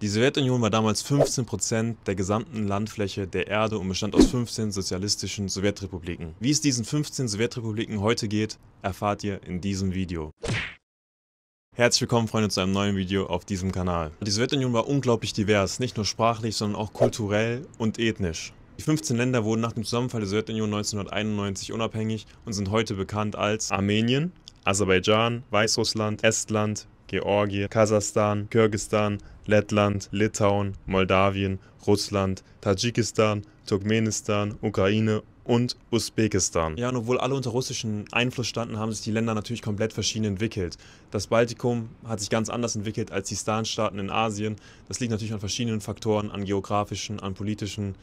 Die Sowjetunion war damals 15% der gesamten Landfläche der Erde und bestand aus 15 sozialistischen Sowjetrepubliken. Wie es diesen 15 Sowjetrepubliken heute geht, erfahrt ihr in diesem Video. Herzlich willkommen Freunde zu einem neuen Video auf diesem Kanal. Die Sowjetunion war unglaublich divers, nicht nur sprachlich, sondern auch kulturell und ethnisch. Die 15 Länder wurden nach dem Zusammenfall der Sowjetunion 1991 unabhängig und sind heute bekannt als Armenien, Aserbaidschan, Weißrussland, Estland, Georgien, Kasachstan, Kirgisistan, Lettland, Litauen, Moldawien, Russland, Tadschikistan, Turkmenistan, Ukraine und Usbekistan. Ja, und obwohl alle unter russischem Einfluss standen, haben sich die Länder natürlich komplett verschieden entwickelt. Das Baltikum hat sich ganz anders entwickelt als die Stan-Staaten in Asien. Das liegt natürlich an verschiedenen Faktoren, an geografischen, an politischen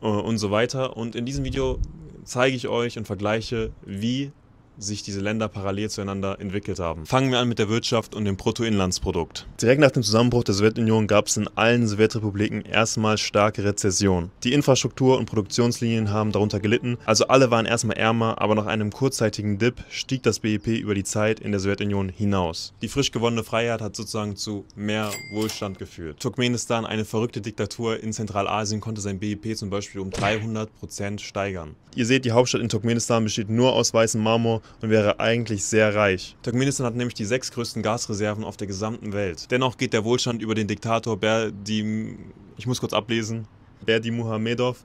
äh, und so weiter. Und in diesem Video zeige ich euch und vergleiche, wie sich diese Länder parallel zueinander entwickelt haben. Fangen wir an mit der Wirtschaft und dem Bruttoinlandsprodukt. Direkt nach dem Zusammenbruch der Sowjetunion gab es in allen Sowjetrepubliken erstmal starke Rezessionen. Die Infrastruktur und Produktionslinien haben darunter gelitten, also alle waren erstmal ärmer, aber nach einem kurzzeitigen Dip stieg das BIP e über die Zeit in der Sowjetunion hinaus. Die frisch gewonnene Freiheit hat sozusagen zu mehr Wohlstand geführt. Turkmenistan, eine verrückte Diktatur in Zentralasien, konnte sein BIP e zum Beispiel um 300% steigern. Ihr seht, die Hauptstadt in Turkmenistan besteht nur aus weißem Marmor und wäre eigentlich sehr reich. Turkmenistan hat nämlich die sechs größten Gasreserven auf der gesamten Welt. Dennoch geht der Wohlstand über den Diktator Berdim, ich muss kurz ablesen, Berdim Muhamedov,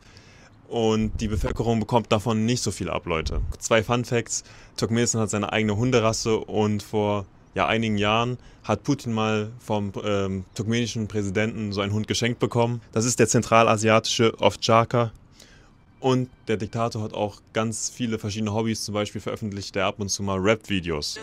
und die Bevölkerung bekommt davon nicht so viel ab, Leute. Zwei Fun Facts: Turkmenistan hat seine eigene Hunderasse und vor ja, einigen Jahren hat Putin mal vom ähm, turkmenischen Präsidenten so einen Hund geschenkt bekommen. Das ist der zentralasiatische Ovtcharka. Und der Diktator hat auch ganz viele verschiedene Hobbys, zum Beispiel veröffentlicht er ab und zu mal Rap-Videos.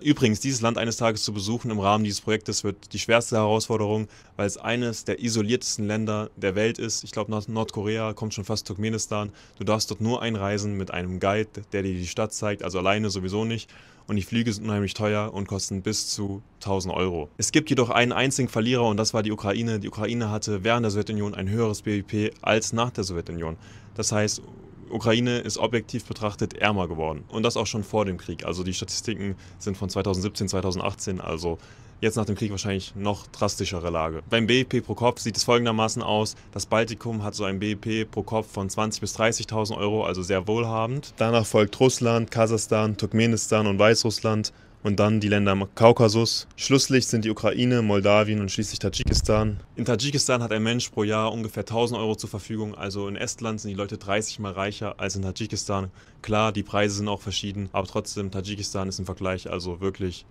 Übrigens, dieses Land eines Tages zu besuchen im Rahmen dieses Projektes wird die schwerste Herausforderung, weil es eines der isoliertesten Länder der Welt ist. Ich glaube, nach Nordkorea kommt schon fast Turkmenistan. Du darfst dort nur einreisen mit einem Guide, der dir die Stadt zeigt, also alleine sowieso nicht und die Flüge sind unheimlich teuer und kosten bis zu 1000 Euro. Es gibt jedoch einen einzigen Verlierer und das war die Ukraine. Die Ukraine hatte während der Sowjetunion ein höheres BIP als nach der Sowjetunion. Das heißt, Ukraine ist objektiv betrachtet ärmer geworden und das auch schon vor dem Krieg. Also die Statistiken sind von 2017, 2018, also jetzt nach dem Krieg wahrscheinlich noch drastischere Lage. Beim BIP e pro Kopf sieht es folgendermaßen aus. Das Baltikum hat so ein BIP e pro Kopf von 20.000 bis 30.000 Euro, also sehr wohlhabend. Danach folgt Russland, Kasachstan, Turkmenistan und Weißrussland. Und dann die Länder im Kaukasus. Schlusslich sind die Ukraine, Moldawien und schließlich Tadschikistan. In Tadschikistan hat ein Mensch pro Jahr ungefähr 1000 Euro zur Verfügung. Also in Estland sind die Leute 30 mal reicher als in Tadschikistan. Klar, die Preise sind auch verschieden, aber trotzdem, Tadschikistan ist im Vergleich also wirklich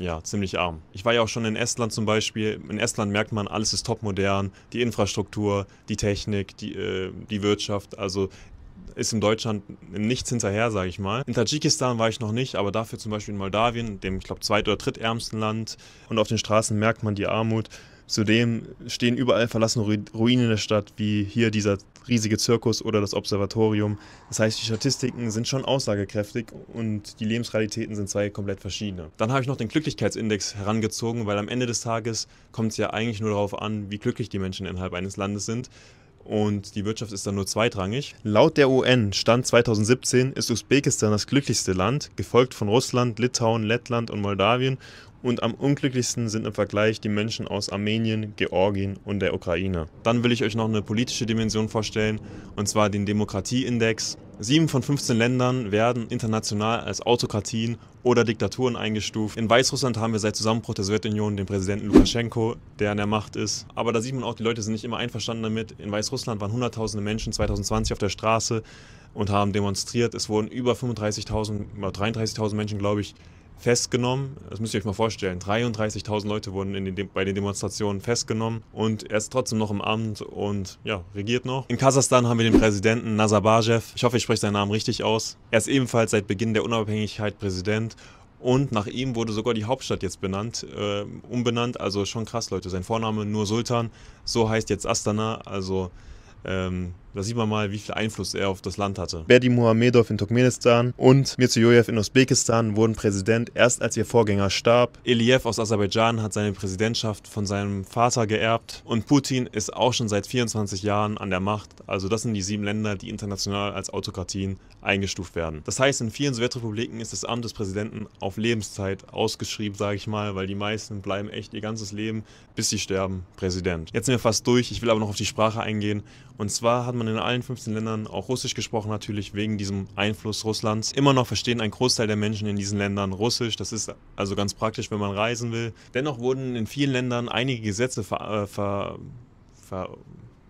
ja, ziemlich arm. Ich war ja auch schon in Estland zum Beispiel. In Estland merkt man, alles ist topmodern. Die Infrastruktur, die Technik, die, äh, die Wirtschaft. Also ist in Deutschland nichts hinterher, sage ich mal. In Tadschikistan war ich noch nicht, aber dafür zum Beispiel in Moldawien, dem, ich glaube, zweit- oder drittärmsten Land. Und auf den Straßen merkt man die Armut. Zudem stehen überall verlassene Ruinen in der Stadt, wie hier dieser riesige Zirkus oder das Observatorium. Das heißt, die Statistiken sind schon aussagekräftig und die Lebensrealitäten sind zwei komplett verschiedene. Dann habe ich noch den Glücklichkeitsindex herangezogen, weil am Ende des Tages kommt es ja eigentlich nur darauf an, wie glücklich die Menschen innerhalb eines Landes sind und die Wirtschaft ist dann nur zweitrangig. Laut der UN Stand 2017 ist Usbekistan das glücklichste Land, gefolgt von Russland, Litauen, Lettland und Moldawien und am unglücklichsten sind im Vergleich die Menschen aus Armenien, Georgien und der Ukraine. Dann will ich euch noch eine politische Dimension vorstellen, und zwar den Demokratieindex. Sieben von 15 Ländern werden international als Autokratien oder Diktaturen eingestuft. In Weißrussland haben wir seit Zusammenbruch der Sowjetunion den Präsidenten Lukaschenko, der an der Macht ist. Aber da sieht man auch, die Leute sind nicht immer einverstanden damit. In Weißrussland waren hunderttausende Menschen 2020 auf der Straße und haben demonstriert. Es wurden über 35.000, über 33.000 Menschen, glaube ich, festgenommen. Das müsst ihr euch mal vorstellen. 33.000 Leute wurden den, bei den Demonstrationen festgenommen und er ist trotzdem noch im Amt und ja, regiert noch. In Kasachstan haben wir den Präsidenten Nazarbayev. Ich hoffe, ich spreche seinen Namen richtig aus. Er ist ebenfalls seit Beginn der Unabhängigkeit Präsident und nach ihm wurde sogar die Hauptstadt jetzt benannt, äh, umbenannt. Also schon krass, Leute. Sein Vorname nur Sultan, so heißt jetzt Astana. Also ähm, da sieht man mal, wie viel Einfluss er auf das Land hatte. Berdi Muhamedov in Turkmenistan und Mirziyoyev in Usbekistan wurden Präsident erst als ihr Vorgänger starb. Eliyev aus Aserbaidschan hat seine Präsidentschaft von seinem Vater geerbt und Putin ist auch schon seit 24 Jahren an der Macht. Also das sind die sieben Länder, die international als Autokratien eingestuft werden. Das heißt, in vielen Sowjetrepubliken ist das Amt des Präsidenten auf Lebenszeit ausgeschrieben, sage ich mal, weil die meisten bleiben echt ihr ganzes Leben, bis sie sterben, Präsident. Jetzt sind wir fast durch, ich will aber noch auf die Sprache eingehen. Und zwar hat man man in allen 15 Ländern, auch Russisch gesprochen natürlich, wegen diesem Einfluss Russlands. Immer noch verstehen ein Großteil der Menschen in diesen Ländern Russisch. Das ist also ganz praktisch, wenn man reisen will. Dennoch wurden in vielen Ländern einige Gesetze ver, äh, ver, ver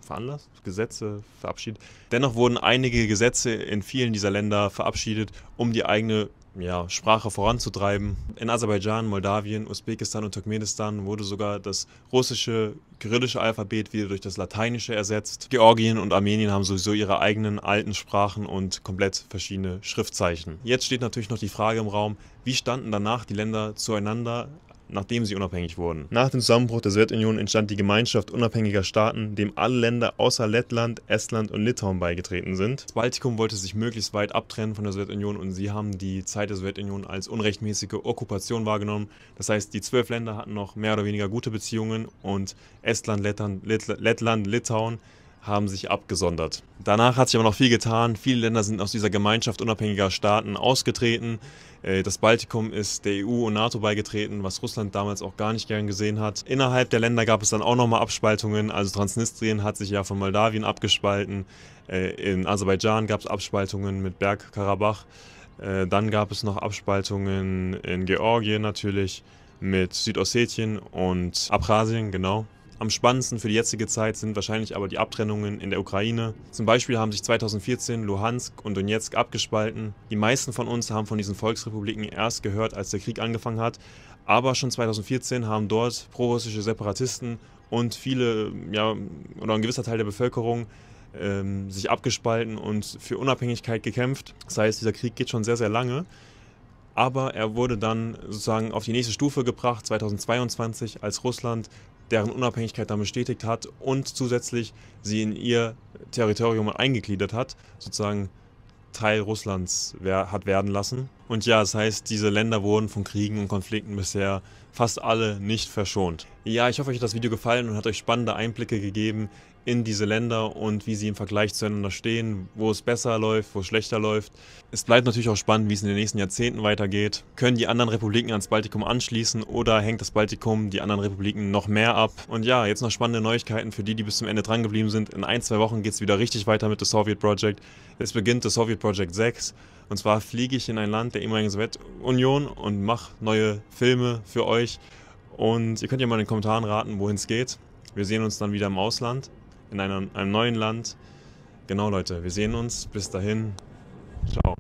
veranlasst, Gesetze verabschiedet. Dennoch wurden einige Gesetze in vielen dieser Länder verabschiedet, um die eigene ja, Sprache voranzutreiben. In Aserbaidschan, Moldawien, Usbekistan und Turkmenistan wurde sogar das russische kyrillische Alphabet wieder durch das lateinische ersetzt. Georgien und Armenien haben sowieso ihre eigenen alten Sprachen und komplett verschiedene Schriftzeichen. Jetzt steht natürlich noch die Frage im Raum, wie standen danach die Länder zueinander? nachdem sie unabhängig wurden. Nach dem Zusammenbruch der Sowjetunion entstand die Gemeinschaft unabhängiger Staaten, dem alle Länder außer Lettland, Estland und Litauen beigetreten sind. Das Baltikum wollte sich möglichst weit abtrennen von der Sowjetunion und sie haben die Zeit der Sowjetunion als unrechtmäßige Okkupation wahrgenommen. Das heißt, die zwölf Länder hatten noch mehr oder weniger gute Beziehungen und Estland, Lettland, Lettland Litauen haben sich abgesondert. Danach hat sich aber noch viel getan. Viele Länder sind aus dieser Gemeinschaft unabhängiger Staaten ausgetreten. Äh, das Baltikum ist der EU und NATO beigetreten, was Russland damals auch gar nicht gern gesehen hat. Innerhalb der Länder gab es dann auch nochmal Abspaltungen. Also Transnistrien hat sich ja von Moldawien abgespalten. Äh, in Aserbaidschan gab es Abspaltungen mit Bergkarabach. Äh, dann gab es noch Abspaltungen in Georgien natürlich mit Südossetien und Abchasien, genau. Am spannendsten für die jetzige Zeit sind wahrscheinlich aber die Abtrennungen in der Ukraine. Zum Beispiel haben sich 2014 Luhansk und Donetsk abgespalten. Die meisten von uns haben von diesen Volksrepubliken erst gehört, als der Krieg angefangen hat. Aber schon 2014 haben dort prorussische Separatisten und viele, ja, oder ein gewisser Teil der Bevölkerung ähm, sich abgespalten und für Unabhängigkeit gekämpft. Das heißt, dieser Krieg geht schon sehr, sehr lange. Aber er wurde dann sozusagen auf die nächste Stufe gebracht, 2022, als Russland deren Unabhängigkeit dann bestätigt hat und zusätzlich sie in ihr Territorium eingegliedert hat, sozusagen Teil Russlands hat werden lassen. Und ja, das heißt, diese Länder wurden von Kriegen und Konflikten bisher fast alle nicht verschont. Ja, ich hoffe, euch hat das Video gefallen und hat euch spannende Einblicke gegeben in diese Länder und wie sie im Vergleich zueinander stehen, wo es besser läuft, wo es schlechter läuft. Es bleibt natürlich auch spannend, wie es in den nächsten Jahrzehnten weitergeht. Können die anderen Republiken ans Baltikum anschließen oder hängt das Baltikum die anderen Republiken noch mehr ab? Und ja, jetzt noch spannende Neuigkeiten für die, die bis zum Ende dran geblieben sind. In ein, zwei Wochen geht es wieder richtig weiter mit The Soviet Project. Es beginnt The Soviet Project 6. Und zwar fliege ich in ein Land der ehemaligen Sowjetunion und mache neue Filme für euch. Und ihr könnt ja mal in den Kommentaren raten, wohin es geht. Wir sehen uns dann wieder im Ausland in einem, einem neuen Land. Genau Leute, wir sehen uns. Bis dahin. Ciao.